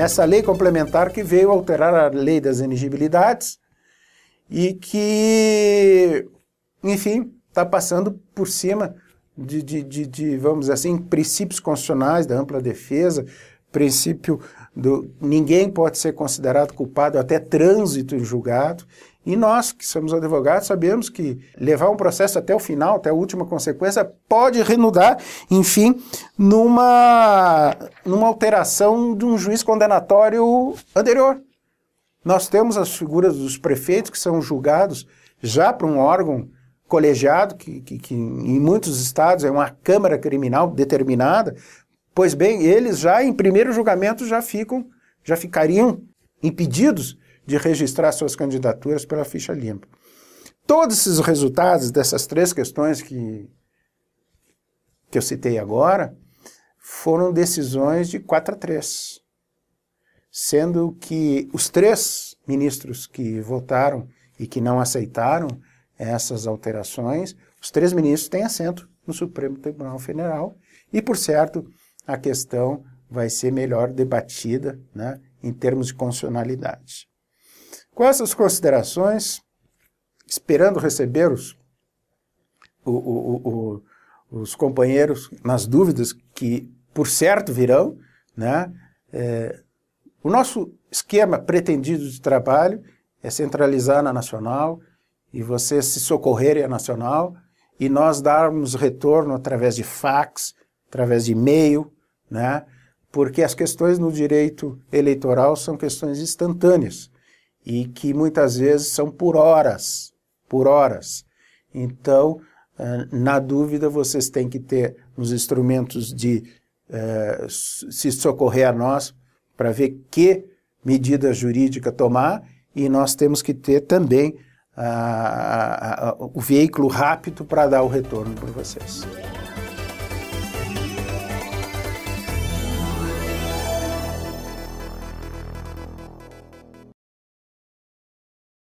essa lei complementar que veio alterar a lei das elegibilidades e que, enfim, está passando por cima de, de, de, de, vamos dizer assim, princípios constitucionais da ampla defesa, princípio do ninguém pode ser considerado culpado até trânsito em julgado. E nós, que somos advogados, sabemos que levar um processo até o final, até a última consequência, pode renudar, enfim, numa, numa alteração de um juiz condenatório anterior. Nós temos as figuras dos prefeitos que são julgados já para um órgão colegiado, que, que, que, em muitos estados é uma Câmara Criminal determinada, Pois bem, eles já em primeiro julgamento já ficam, já ficariam impedidos de registrar suas candidaturas pela ficha limpa. Todos esses resultados dessas três questões que, que eu citei agora foram decisões de 4 a 3, sendo que os três ministros que votaram e que não aceitaram essas alterações, os três ministros têm assento no Supremo Tribunal Federal e, por certo, a questão vai ser melhor debatida né, em termos de constitucionalidade. Com essas considerações, esperando receber os, o, o, o, os companheiros nas dúvidas que, por certo, virão, né, é, o nosso esquema pretendido de trabalho é centralizar na nacional e vocês se socorrerem à nacional e nós darmos retorno através de fax, através de e-mail, né? porque as questões no direito eleitoral são questões instantâneas e que muitas vezes são por horas, por horas. Então, eh, na dúvida, vocês têm que ter os instrumentos de eh, se socorrer a nós para ver que medida jurídica tomar e nós temos que ter também ah, ah, ah, o veículo rápido para dar o retorno para vocês.